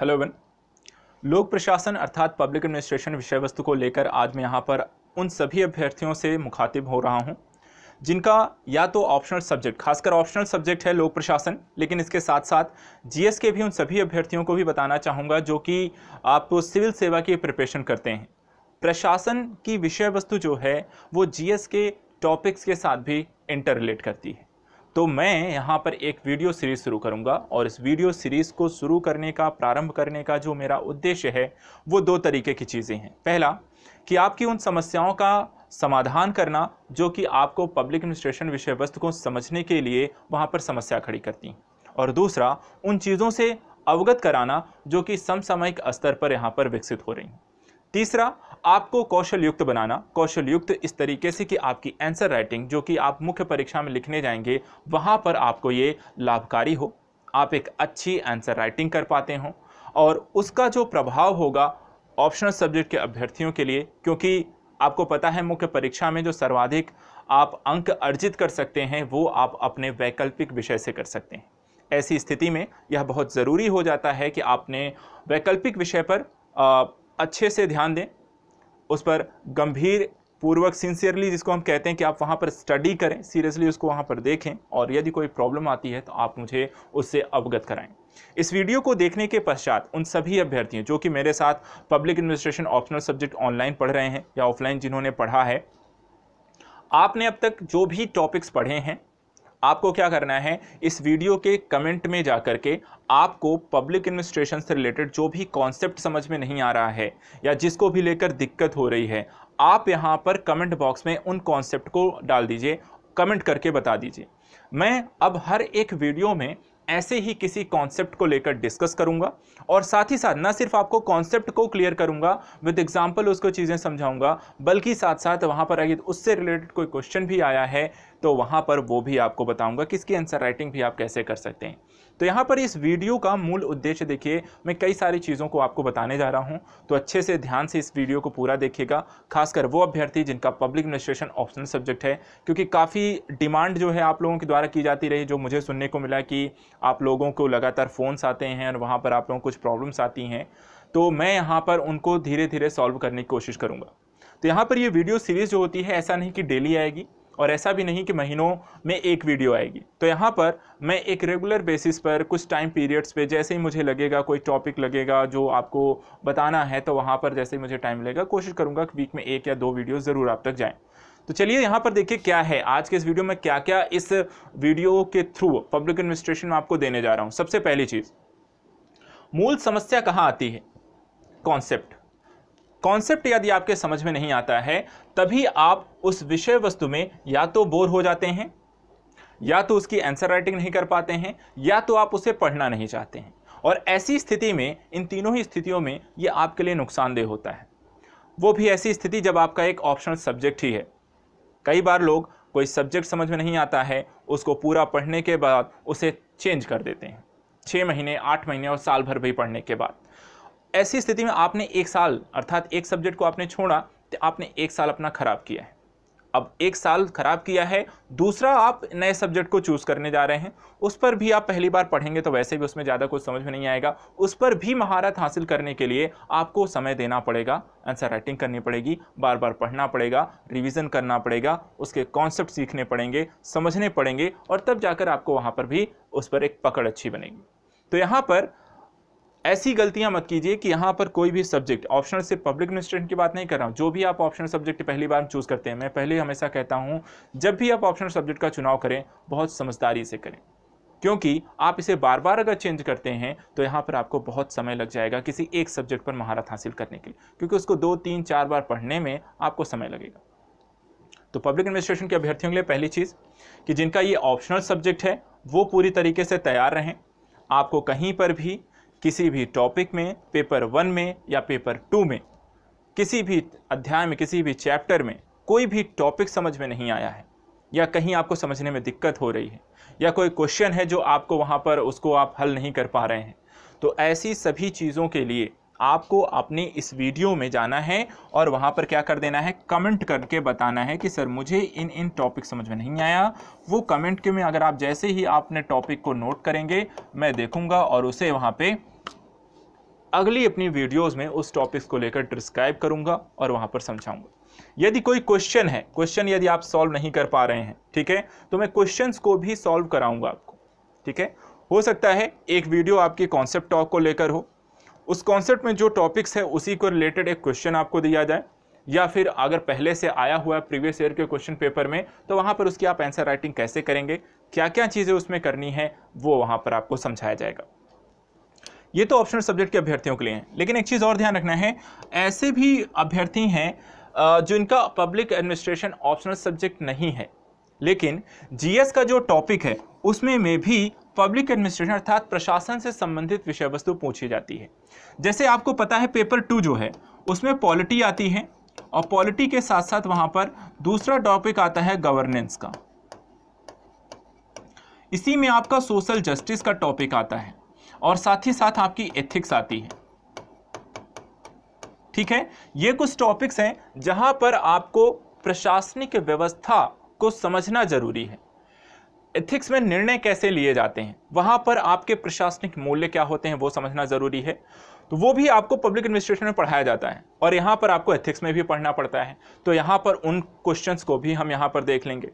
hello one लोक प्रशासन अर्थात पब्लिक एडमिनिस्ट्रेशन विषय वस्तु को लेकर आज मैं यहाँ पर उन सभी अभ्यर्थियों से मुखातिब हो रहा हूँ जिनका या तो ऑप्शनल सब्जेक्ट खासकर ऑप्शनल सब्जेक्ट है लोक प्रशासन लेकिन इसके साथ साथ जीएस के भी उन सभी अभ्यर्थियों को भी बताना चाहूँगा जो कि आप तो सिविल सेवा की प्रिपरेशन करते हैं प्रशासन की विषय वस्तु जो है वो जी के टॉपिक्स के साथ भी इंटर रिलेट करती है तो मैं यहाँ पर एक वीडियो सीरीज़ शुरू करूँगा और इस वीडियो सीरीज़ को शुरू करने का प्रारंभ करने का जो मेरा उद्देश्य है वो दो तरीके की चीज़ें हैं पहला कि आपकी उन समस्याओं का समाधान करना जो कि आपको पब्लिक एडमिनिस्ट्रेशन विषय वस्तु को समझने के लिए वहाँ पर समस्या खड़ी करती हैं और दूसरा उन चीज़ों से अवगत कराना जो कि समसामयिक स्तर पर यहाँ पर विकसित हो रही हैं तीसरा आपको कौशल युक्त बनाना कौशल युक्त इस तरीके से कि आपकी आंसर राइटिंग जो कि आप मुख्य परीक्षा में लिखने जाएंगे वहाँ पर आपको ये लाभकारी हो आप एक अच्छी आंसर राइटिंग कर पाते हों और उसका जो प्रभाव होगा ऑप्शनल सब्जेक्ट के अभ्यर्थियों के लिए क्योंकि आपको पता है मुख्य परीक्षा में जो सर्वाधिक आप अंक अर्जित कर सकते हैं वो आप अपने वैकल्पिक विषय से कर सकते हैं ऐसी स्थिति में यह बहुत ज़रूरी हो जाता है कि आपने वैकल्पिक विषय पर आ, अच्छे से ध्यान दें उस पर गंभीर पूर्वक सिंसियरली जिसको हम कहते हैं कि आप वहाँ पर स्टडी करें सीरियसली उसको वहाँ पर देखें और यदि कोई प्रॉब्लम आती है तो आप मुझे उससे अवगत कराएं इस वीडियो को देखने के पश्चात उन सभी अभ्यर्थियों जो कि मेरे साथ public administration optional subject online पढ़ रहे हैं या ऑफलाइन जिन्होंने पढ़ा है आपने अब तक जो भी टॉपिक्स पढ़े हैं आपको क्या करना है इस वीडियो के कमेंट में जा कर के आपको पब्लिक एडमिनिस्ट्रेशन से रिलेटेड जो भी कॉन्सेप्ट समझ में नहीं आ रहा है या जिसको भी लेकर दिक्कत हो रही है आप यहाँ पर कमेंट बॉक्स में उन कॉन्सेप्ट को डाल दीजिए कमेंट करके बता दीजिए मैं अब हर एक वीडियो में ऐसे ही किसी कॉन्सेप्ट को लेकर डिस्कस करूंगा और साथ ही साथ ना सिर्फ आपको कॉन्सेप्ट को क्लियर करूंगा विद एग्जांपल उसको चीज़ें समझाऊंगा बल्कि साथ साथ वहां पर अगर उससे रिलेटेड कोई क्वेश्चन भी आया है तो वहां पर वो भी आपको बताऊंगा किसकी आंसर राइटिंग भी आप कैसे कर सकते हैं तो यहाँ पर इस वीडियो का मूल उद्देश्य देखिए मैं कई सारी चीज़ों को आपको बताने जा रहा हूँ तो अच्छे से ध्यान से इस वीडियो को पूरा देखिएगा खासकर वो अभ्यर्थी जिनका पब्लिक एडमिनिस्ट्रेशन ऑप्शनल सब्जेक्ट है क्योंकि काफ़ी डिमांड जो है आप लोगों के द्वारा की जाती रही जो मुझे सुनने को मिला कि आप लोगों को लगातार फ़ोन्स आते हैं और वहाँ पर आप लोगों को कुछ प्रॉब्लम्स आती हैं तो मैं यहाँ पर उनको धीरे धीरे सॉल्व करने की कोशिश करूँगा तो यहाँ पर ये वीडियो सीरीज़ जो होती है ऐसा नहीं कि डेली आएगी और ऐसा भी नहीं कि महीनों में एक वीडियो आएगी तो यहाँ पर मैं एक रेगुलर बेसिस पर कुछ टाइम पीरियड्स पे जैसे ही मुझे लगेगा कोई टॉपिक लगेगा जो आपको बताना है तो वहाँ पर जैसे ही मुझे टाइम लगेगा कोशिश करूँगा कि वीक में एक या दो वीडियो ज़रूर आप तक जाएँ तो चलिए यहाँ पर देखिए क्या है आज के इस वीडियो में क्या क्या इस वीडियो के थ्रू पब्लिक एडमिनिस्ट्रेशन में आपको देने जा रहा हूँ सबसे पहली चीज़ मूल समस्या कहाँ आती है कॉन्सेप्ट कॉन्सेप्ट यदि आपके समझ में नहीं आता है तभी आप उस विषय वस्तु में या तो बोर हो जाते हैं या तो उसकी आंसर राइटिंग नहीं कर पाते हैं या तो आप उसे पढ़ना नहीं चाहते हैं और ऐसी स्थिति में इन तीनों ही स्थितियों में ये आपके लिए नुकसानदेह होता है वो भी ऐसी स्थिति जब आपका एक ऑप्शनल सब्जेक्ट ही है कई बार लोग कोई सब्जेक्ट समझ में नहीं आता है उसको पूरा पढ़ने के बाद उसे चेंज कर देते हैं छः महीने आठ महीने और साल भर भी पढ़ने के बाद ऐसी स्थिति में आपने एक साल अर्थात एक सब्जेक्ट को आपने छोड़ा तो आपने एक साल अपना ख़राब किया है अब एक साल ख़राब किया है दूसरा आप नए सब्जेक्ट को चूज़ करने जा रहे हैं उस पर भी आप पहली बार पढ़ेंगे तो वैसे भी उसमें ज़्यादा कुछ समझ में नहीं आएगा उस पर भी महारत हासिल करने के लिए आपको समय देना पड़ेगा आंसर राइटिंग करनी पड़ेगी बार बार पढ़ना पड़ेगा रिवीजन करना पड़ेगा उसके कॉन्सेप्ट सीखने पड़ेंगे समझने पड़ेंगे और तब जाकर आपको वहाँ पर भी उस पर एक पकड़ अच्छी बनेगी तो यहाँ पर ऐसी गलतियां मत कीजिए कि यहाँ पर कोई भी सब्जेक्ट ऑप्शनल से पब्लिक एडमिनिस्ट्रेशन की बात नहीं कर रहा हूँ जो भी आप ऑप्शनल सब्जेक्ट पहली बार चूज़ करते हैं मैं पहले हमेशा कहता हूँ जब भी आप ऑप्शनल सब्जेक्ट का चुनाव करें बहुत समझदारी से करें क्योंकि आप इसे बार बार अगर चेंज करते हैं तो यहाँ पर आपको बहुत समय लग जाएगा किसी एक सब्जेक्ट पर महारत हासिल करने के लिए क्योंकि उसको दो तीन चार बार पढ़ने में आपको समय लगेगा तो पब्लिक एडमिनिस्ट्रेशन के अभ्यर्थियों के लिए पहली चीज़ कि जिनका ये ऑप्शनल सब्जेक्ट है वो पूरी तरीके से तैयार रहें आपको कहीं पर भी किसी भी टॉपिक में पेपर वन में या पेपर टू में किसी भी अध्याय में किसी भी चैप्टर में कोई भी टॉपिक समझ में नहीं आया है या कहीं आपको समझने में दिक्कत हो रही है या कोई क्वेश्चन है जो आपको वहाँ पर उसको आप हल नहीं कर पा रहे हैं तो ऐसी सभी चीज़ों के लिए आपको अपने इस वीडियो में जाना है और वहाँ पर क्या कर देना है कमेंट करके बताना है कि सर मुझे इन इन टॉपिक समझ में नहीं आया वो कमेंट के में अगर आप जैसे ही आपने टॉपिक को नोट करेंगे मैं देखूँगा और उसे वहाँ पर अगली अपनी वीडियोस में उस टॉपिक्स को लेकर डिस्क्राइब करूंगा और वहां पर समझाऊंगा यदि कोई क्वेश्चन है क्वेश्चन यदि आप सॉल्व नहीं कर पा रहे हैं ठीक है तो मैं क्वेश्चंस को भी सॉल्व कराऊंगा आपको ठीक है हो सकता है एक वीडियो आपके कॉन्सेप्ट टॉक को लेकर हो उस कॉन्सेप्ट में जो टॉपिक्स है उसी को रिलेटेड एक क्वेश्चन आपको दिया जाए या फिर अगर पहले से आया हुआ प्रीवियस ईयर के क्वेश्चन पेपर में तो वहाँ पर उसकी आप आंसर राइटिंग कैसे करेंगे क्या क्या चीज़ें उसमें करनी है वो वहाँ पर आपको समझाया जाएगा ये तो ऑप्शनल सब्जेक्ट के अभ्यर्थियों के लिए हैं लेकिन एक चीज़ और ध्यान रखना है ऐसे भी अभ्यर्थी हैं जो इनका पब्लिक एडमिनिस्ट्रेशन ऑप्शनल सब्जेक्ट नहीं है लेकिन जीएस का जो टॉपिक है उसमें में भी पब्लिक एडमिनिस्ट्रेशन अर्थात प्रशासन से संबंधित विषय वस्तु पूछी जाती है जैसे आपको पता है पेपर टू जो है उसमें पॉलिटी आती है और पॉलिटी के साथ साथ वहाँ पर दूसरा टॉपिक आता है गवर्नेंस का इसी में आपका सोशल जस्टिस का टॉपिक आता है और साथ ही साथ आपकी एथिक्स आती है ठीक है ये कुछ टॉपिक्स हैं जहां पर आपको प्रशासनिक व्यवस्था को समझना जरूरी है एथिक्स में निर्णय कैसे लिए जाते हैं वहां पर आपके प्रशासनिक मूल्य क्या होते हैं वो समझना जरूरी है तो वो भी आपको पब्लिक एडमिनिस्ट्रेशन में पढ़ाया जाता है और यहाँ पर आपको एथिक्स में भी पढ़ना पड़ता है तो यहाँ पर उन क्वेश्चंस को भी हम यहाँ पर देख लेंगे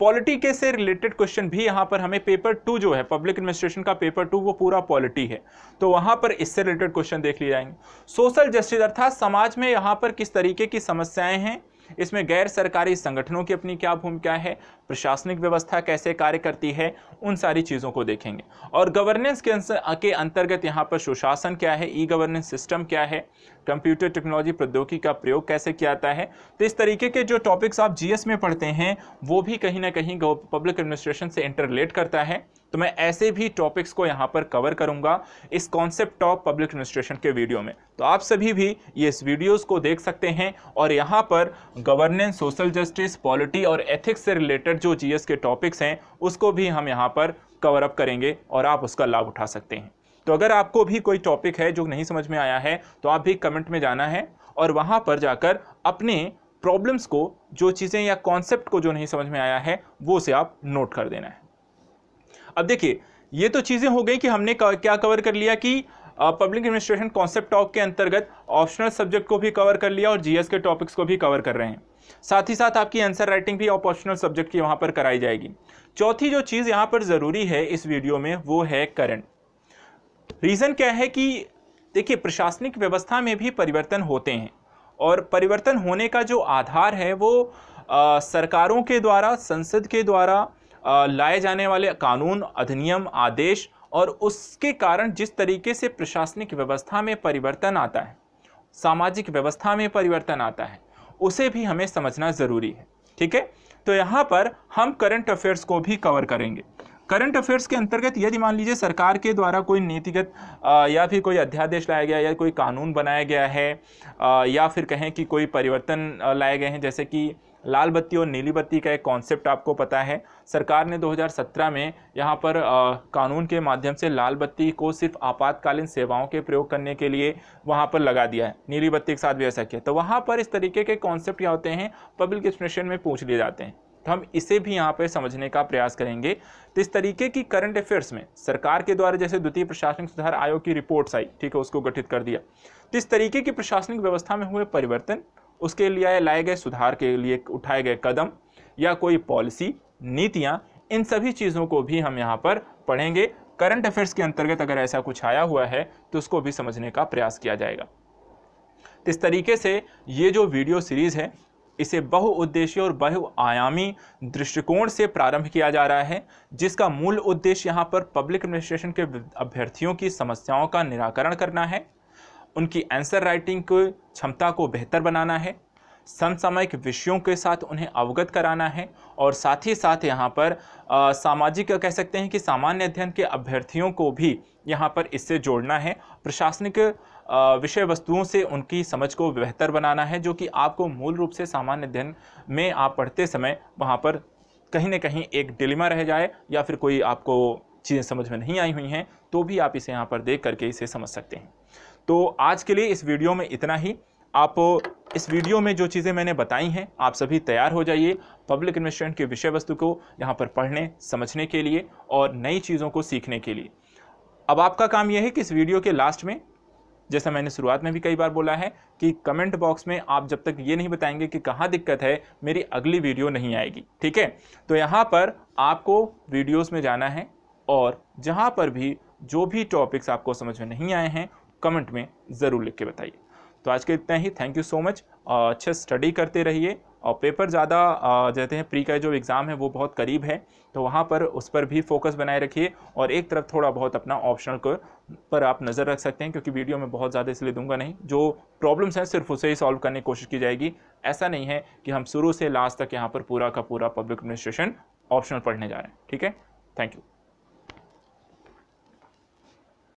पॉलिटी के से रिलेटेड क्वेश्चन भी यहाँ पर हमें पेपर टू जो है पब्लिक एडमिनिस्ट्रेशन का पेपर टू वो पूरा पॉलिटी है तो वहाँ पर इससे रिलेटेड क्वेश्चन देख लिए जाएंगे सोशल जस्टिस अर्थात समाज में यहाँ पर किस तरीके की समस्याएं हैं इसमें गैर सरकारी संगठनों की अपनी क्या भूमिका है प्रशासनिक व्यवस्था कैसे कार्य करती है उन सारी चीज़ों को देखेंगे और गवर्नेंस के अंतर्गत यहाँ पर सुशासन क्या है ई गवर्नेंस सिस्टम क्या है कंप्यूटर टेक्नोलॉजी प्रौद्योगिकी का प्रयोग कैसे किया जाता है तो इस तरीके के जो टॉपिक्स आप जीएस में पढ़ते हैं वो भी कहीं ना कहीं पब्लिक एडमिनिस्ट्रेशन से इंटरलेट करता है तो मैं ऐसे भी टॉपिक्स को यहाँ पर कवर करूँगा इस कॉन्सेप्ट ऑफ पब्लिक एडमिनिस्ट्रेशन के वीडियो में तो आप सभी भी ये इस वीडियोस को देख सकते हैं और यहाँ पर गवर्नेंस सोशल जस्टिस पॉलिटी और एथिक्स से रिलेटेड रिलेटेड जो जीएस के टॉपिक्स हैं उसको भी हम यहाँ पर कवर अप करेंगे और आप उसका लाभ उठा सकते हैं तो अगर आपको भी कोई टॉपिक है जो नहीं समझ में आया है तो आप भी कमेंट में जाना है और वहाँ पर जाकर अपने प्रॉब्लम्स को जो चीज़ें या कॉन्सेप्ट को जो नहीं समझ में आया है वो उसे आप नोट कर देना है अब देखिए ये तो चीज़ें हो गई कि हमने क्या कवर कर लिया कि पब्लिक एडमिनिस्ट्रेशन कॉन्सेप्ट टॉक के अंतर्गत ऑप्शनल सब्जेक्ट को भी कवर कर लिया और जीएस के टॉपिक्स को भी कवर कर रहे हैं साथ ही साथ आपकी आंसर राइटिंग भी ऑप्शनल सब्जेक्ट की वहाँ पर कराई जाएगी चौथी जो चीज़ यहाँ पर ज़रूरी है इस वीडियो में वो है करंट रीज़न क्या है कि देखिए प्रशासनिक व्यवस्था में भी परिवर्तन होते हैं और परिवर्तन होने का जो आधार है वो आ, सरकारों के द्वारा संसद के द्वारा लाए जाने वाले कानून अधिनियम आदेश और उसके कारण जिस तरीके से प्रशासनिक व्यवस्था में परिवर्तन आता है सामाजिक व्यवस्था में परिवर्तन आता है उसे भी हमें समझना ज़रूरी है ठीक है तो यहाँ पर हम करंट अफेयर्स को भी कवर करेंगे करंट अफेयर्स के अंतर्गत यदि मान लीजिए सरकार के द्वारा कोई नीतिगत या फिर कोई अध्यादेश लाया गया या कोई कानून बनाया गया है या फिर कहें कि कोई परिवर्तन लाए गए हैं जैसे कि लाल बत्ती और नीली बत्ती का एक कॉन्सेप्ट आपको पता है सरकार ने 2017 में यहाँ पर आ, कानून के माध्यम से लाल बत्ती को सिर्फ आपातकालीन सेवाओं के प्रयोग करने के लिए वहाँ पर लगा दिया है नीली बत्ती के साथ भी ऐसा किया तो वहाँ पर इस तरीके के कॉन्सेप्ट क्या होते हैं पब्लिक एक्सप्रेशन में पूछ लिए जाते हैं तो हम इसे भी यहाँ पर समझने का प्रयास करेंगे तो इस तरीके की करंट अफेयर्स में सरकार के द्वारा जैसे द्वितीय प्रशासनिक सुधार आयोग की रिपोर्ट्स आई ठीक है उसको गठित कर दिया तो इस तरीके की प्रशासनिक व्यवस्था में हुए परिवर्तन उसके लिए लाए गए सुधार के लिए उठाए गए कदम या कोई पॉलिसी नीतियाँ इन सभी चीज़ों को भी हम यहाँ पर पढ़ेंगे करंट अफेयर्स के अंतर्गत अगर ऐसा कुछ आया हुआ है तो उसको भी समझने का प्रयास किया जाएगा तो इस तरीके से ये जो वीडियो सीरीज़ है इसे बहुउद्देश्य और बहुआयामी दृष्टिकोण से प्रारंभ किया जा रहा है जिसका मूल उद्देश्य यहाँ पर पब्लिक एडमिनिस्ट्रेशन के अभ्यर्थियों की समस्याओं का निराकरण करना है उनकी आंसर राइटिंग की क्षमता को बेहतर बनाना है समसामयिक विषयों के साथ उन्हें अवगत कराना है और साथ ही साथ यहाँ पर सामाजिक कह सकते हैं कि सामान्य अध्ययन के अभ्यर्थियों को भी यहाँ पर इससे जोड़ना है प्रशासनिक विषय वस्तुओं से उनकी समझ को बेहतर बनाना है जो कि आपको मूल रूप से सामान्य अध्ययन में आप पढ़ते समय वहाँ पर कहीं ना कहीं एक डिलीमा रह जाए या फिर कोई आपको चीज़ें समझ में नहीं आई हुई हैं तो भी आप इसे यहाँ पर देख करके इसे समझ सकते हैं तो आज के लिए इस वीडियो में इतना ही आप इस वीडियो में जो चीज़ें मैंने बताई हैं आप सभी तैयार हो जाइए पब्लिक इन्वेस्टमेंट के विषय वस्तु को यहाँ पर पढ़ने समझने के लिए और नई चीज़ों को सीखने के लिए अब आपका काम यह है कि इस वीडियो के लास्ट में जैसा मैंने शुरुआत में भी कई बार बोला है कि कमेंट बॉक्स में आप जब तक ये नहीं बताएंगे कि कहाँ दिक्कत है मेरी अगली वीडियो नहीं आएगी ठीक है तो यहाँ पर आपको वीडियोस में जाना है और जहाँ पर भी जो भी टॉपिक्स आपको समझ में नहीं आए हैं कमेंट में ज़रूर लिख के बताइए तो आज के इतना ही थैंक यू सो मच अच्छे स्टडी करते रहिए और पेपर ज़्यादा जैसे हैं प्री का जो एग्ज़ाम है वो बहुत करीब है तो वहाँ पर उस पर भी फोकस बनाए रखिए और एक तरफ थोड़ा बहुत अपना ऑप्शनल को पर आप नज़र रख सकते हैं क्योंकि वीडियो में बहुत ज़्यादा इसलिए दूंगा नहीं जो प्रॉब्लम्स हैं सिर्फ उसे ही सॉल्व करने की कोशिश की जाएगी ऐसा नहीं है कि हम शुरू से लास्ट तक यहाँ पर पूरा का पूरा पब्लिक एडमिनिस्ट्रेशन ऑप्शनल पढ़ने जा रहे हैं ठीक है थैंक यू